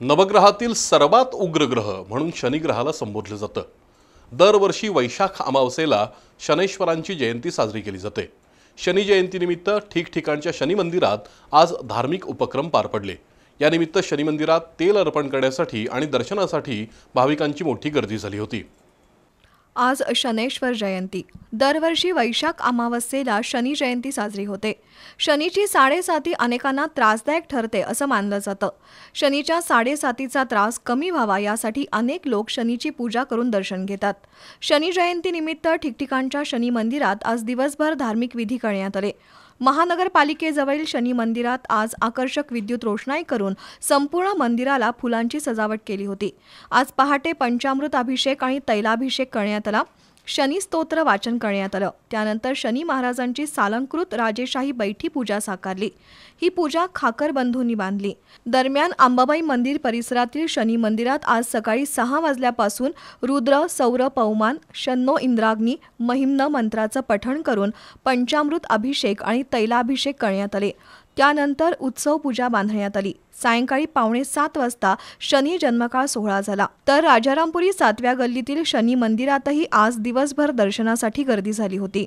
नवग्रहातील सर्वात उग्र ग्रह म्हणून शनिग्रहाला संबोधलं जातं दरवर्षी वैशाख अमावस्येला शनेश्वरांची जयंती साजरी केली जाते शनी जयंतीनिमित्त ठिकठिकाणच्या शनिमंदिरात मंदिरात आज धार्मिक उपक्रम पार पडले यानिमित्त शनिमंदिरात तेल अर्पण करण्यासाठी आणि दर्शनासाठी भाविकांची मोठी गर्दी झाली होती आज शनेश्वर जयंती दरवर्षी वैशाख अमावस्येला शनी जयंती साजरी होते शनीची साडेसाती अनेकांना त्रासदायक ठरते असं मानलं जातं शनीच्या साडेसातीचा त्रास कमी व्हावा यासाठी अनेक लोक शनीची पूजा करून दर्शन घेतात शनी जयंतीनिमित्त ठिकठिकाणच्या शनी मंदिरात आज दिवसभर धार्मिक विधी करण्यात आले महानगरपालिकेजवळील शनी मंदिरात आज आकर्षक विद्युत रोषणाई करून संपूर्ण मंदिराला फुलांची सजावट केली होती आज पहाटे पंचामृत अभिषेक आणि तैलाभिषेक करण्यात आला शनी स्तोत्र वाचन करण्यात आलं त्यानंतर शनी महाराजांची सालंकृत राजेशाही बैठी पूजा साकारली ही पूजा खाकर बंधूंनी बांधली दरम्यान अंबाबाई मंदिर परिसरातील शनी मंदिरात आज सकाळी सहा वाजल्यापासून रुद्र सौर पवमान शन्नो इंद्राग्नी महिम्न मंत्राचं पठण करून पंचामृत अभिषेक आणि तैलाभिषेक करण्यात आले त्यानंतर उत्सव पूजा बांधण्यात आली सायंकाळी पावणे सात वाजता शनी जन्मकाळ सोहळा झाला तर राजारामपुरी सातव्या गल्लीतील शनी मंदिरातही आज दिवसभर दर्शनासाठी गर्दी झाली होती